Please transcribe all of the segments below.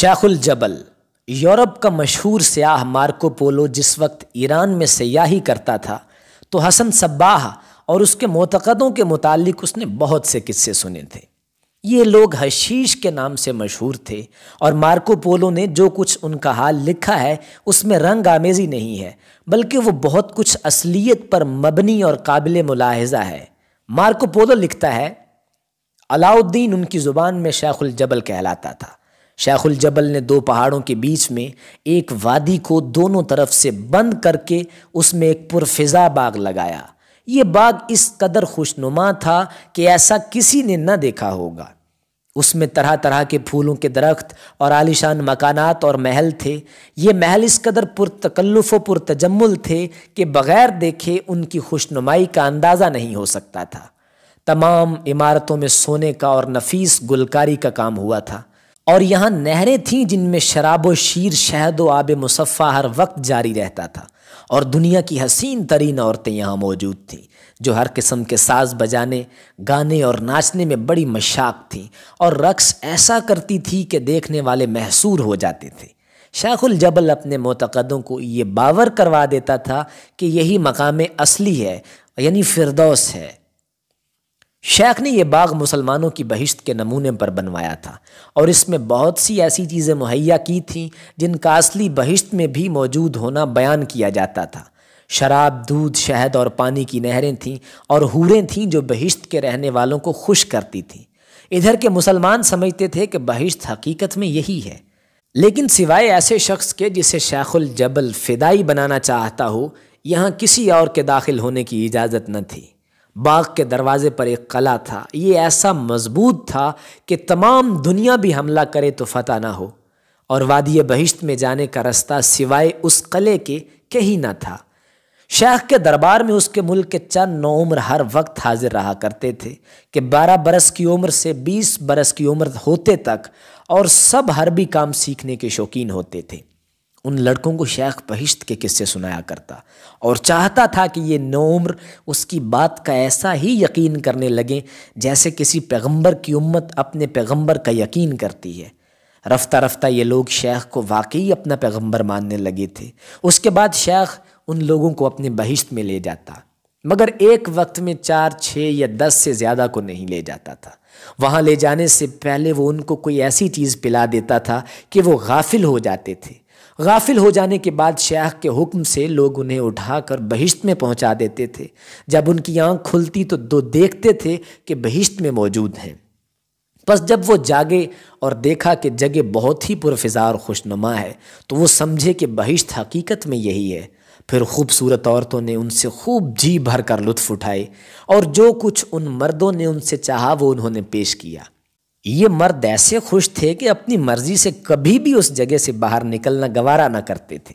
शेखुल जबल Europe का मशहूर सयाह Marco Polo जिस वक्त ईरान में सयाही करता था तो हसन सब्बाह और उसके मोतकदों के मुतालिक उसने बहुत से किस्से सुने थे ये लोग हशीश के नाम से मशहूर थे और मार्को पोलो ने जो कुछ उनका हाल लिखा है उसमें रंग आमेजी नहीं है बल्कि वो बहुत कुछ असलियत पर मबनी और काबिल मुलाहजा है मार्को पोलो लिखता है अलाउद्दीन उनकी ज़ुबान में शेखुल जबल कहलाता था शेखुल जबल ने दो पहाड़ों के बीच में एक वादी को दोनों तरफ से बंद करके उसमें एक पुरफिज़ा बाग लगाया ये बाग इस कदर खुशनुमा था कि ऐसा किसी ने न देखा होगा उसमें तरह तरह के फूलों के दरख्त और आलिशान मकानात और महल थे ये महल इस कदर पुरतकल्लुफ़ पुरतजम्मुल थे कि बग़ैर देखे उनकी खुशनुमाई का अंदाज़ा नहीं हो सकता था तमाम इमारतों में सोने का और नफीस गुलकारी का काम हुआ था और यहाँ नहरें थीं जिनमें शराब व शीर शहद व आब मुसफ़ा हर वक्त जारी रहता था और दुनिया की हसीन तरीन औरतें यहाँ मौजूद थीं जो हर किस्म के साज बजाने गाने और नाचने में बड़ी मशाक थीं और रक्स ऐसा करती थी कि देखने वाले महसूर हो जाते थे शेखुल जबल अपने मोतकदों को ये बावर करवा देता था कि यही मकाम असली है यानी फिरदौस है शेख ने यह बाग मुसलमानों की बहिश्त के नमूने पर बनवाया था और इसमें बहुत सी ऐसी चीज़ें मुहैया की थीं जिनका असली बहिश्त में भी मौजूद होना बयान किया जाता था शराब दूध शहद और पानी की नहरें थीं और हूरें थीं जो बहिश्त के रहने वालों को खुश करती थीं इधर के मुसलमान समझते थे कि बहिश्त हकीकत में यही है लेकिन सिवाय ऐसे शख्स के जिसे शेखुल जबल फिदाई बनाना चाहता हो यहाँ किसी और के दाखिल होने की इजाज़त न थी बाग के दरवाजे पर एक कला था ये ऐसा मजबूत था कि तमाम दुनिया भी हमला करे तो फतह ना हो और वादिय बहिश्त में जाने का रास्ता सिवाय उस कले के कहीं ना था शेख के दरबार में उसके मुल्क के चंद नौम्र हर वक्त हाजिर रहा करते थे कि 12 बरस की उम्र से 20 बरस की उम्र होते तक और सब हर भी काम सीखने के शौकीन होते थे उन लड़कों को शेख बहिश्त के किस्से सुनाया करता और चाहता था कि ये नौम्र उसकी बात का ऐसा ही यकीन करने लगें जैसे किसी पैगंबर की उम्मत अपने पैगंबर का यकीन करती है रफ्ता रफ्ता ये लोग शेख को वाकई अपना पैगंबर मानने लगे थे उसके बाद शेख उन लोगों को अपने बहिश्त में ले जाता मगर एक वक्त में चार छः या दस से ज़्यादा को नहीं ले जाता था वहाँ ले जाने से पहले वो उनको कोई ऐसी चीज़ पिला देता था कि वो गाफिल हो जाते थे गाफिल हो जाने के बाद शेख के हुक्म से लोग उन्हें उठाकर बहिश्त में पहुंचा देते थे जब उनकी आंख खुलती तो दो देखते थे कि बहिश्त में मौजूद हैं बस जब वो जागे और देखा कि जगह बहुत ही पुरफिजार खुशनुमा है तो वो समझे कि बहिश्त हकीकत में यही है फिर खूबसूरत औरतों ने उनसे खूब जी भर कर लुत्फ़ उठाए और जो कुछ उन मर्दों ने उनसे चाहा वो उन्होंने पेश किया ये मर्द ऐसे खुश थे कि अपनी मर्जी से कभी भी उस जगह से बाहर निकलना गवारा ना करते थे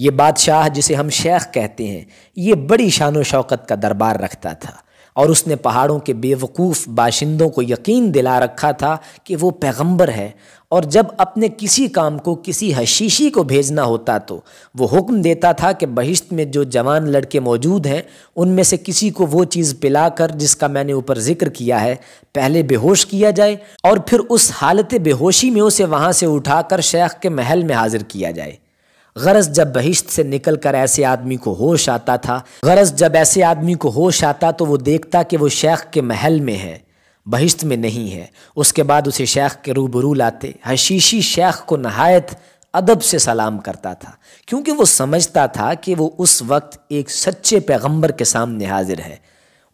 ये बादशाह जिसे हम शेख कहते हैं ये बड़ी शान शौकत का दरबार रखता था और उसने पहाड़ों के बेवकूफ़ बाशिंदों को यकीन दिला रखा था कि वो पैगंबर है और जब अपने किसी काम को किसी हशीशी को भेजना होता तो वो हुक्म देता था कि बहिश्त में जो जवान लड़के मौजूद हैं उनमें से किसी को वो चीज़ पिलाकर जिसका मैंने ऊपर जिक्र किया है पहले बेहोश किया जाए और फिर उस हालत बेहोशी में उसे वहाँ से उठाकर शेख के महल में हाजिर किया जाए गरज जब बहिश्त से निकल कर ऐसे आदमी को होश आता था गरज जब ऐसे आदमी को होश आता तो वो देखता कि वो शेख के महल में है बहिश्त में नहीं है उसके बाद उसे शेख के रूबरू लाते हशीशी शेख को नहायत अदब से सलाम करता था क्योंकि वो समझता था कि वो उस वक्त एक सच्चे पैगंबर के सामने हाजिर है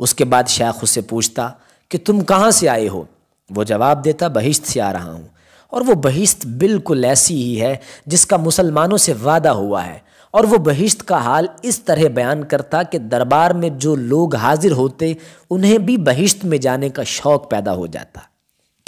उसके बाद शेख उससे पूछता कि तुम कहाँ से आए हो वो जवाब देता बहिश्त से आ रहा हूँ और वो बहिश्त बिल्कुल ऐसी ही है जिसका मुसलमानों से वादा हुआ है और वो बहिश्त का हाल इस तरह बयान करता कि दरबार में जो लोग हाजिर होते उन्हें भी बहिश्त में जाने का शौक़ पैदा हो जाता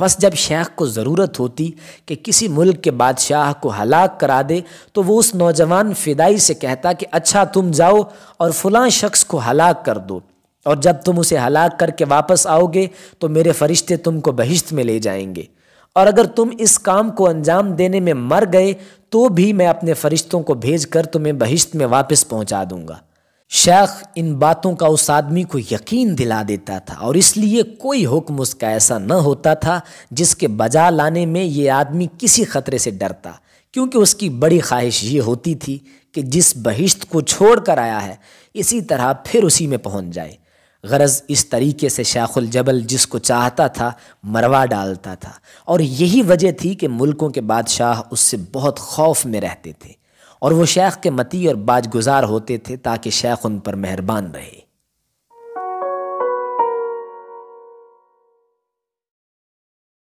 बस जब शेख को ज़रूरत होती कि किसी मुल्क के बादशाह को हलाक करा दे तो वो उस नौजवान फिदाई से कहता कि अच्छा तुम जाओ और फलां शख्स को हलाक कर दो और जब तुम उसे हलाक करके वापस आओगे तो मेरे फरिश्ते तुमको बहिश्त में ले जाएंगे और अगर तुम इस काम को अंजाम देने में मर गए तो भी मैं अपने फरिश्तों को भेज कर तुम्हें बहिश्त में वापस पहुंचा दूंगा शेख इन बातों का उस आदमी को यकीन दिला देता था और इसलिए कोई हुक्म उसका ऐसा न होता था जिसके बजा लाने में ये आदमी किसी खतरे से डरता क्योंकि उसकी बड़ी ख्वाहिश ये होती थी कि जिस बहिश्त को छोड़ कर आया है इसी तरह फिर उसी में पहुंच जाए गरज़ इस तरीके से शाखुल जबल जिसको चाहता था मरवा डालता था और यही वजह थी कि मुल्कों के बादशाह उससे बहुत खौफ में रहते थे और वो शेख के मती और बाजगुजार होते थे ताकि शेख उन पर मेहरबान रहे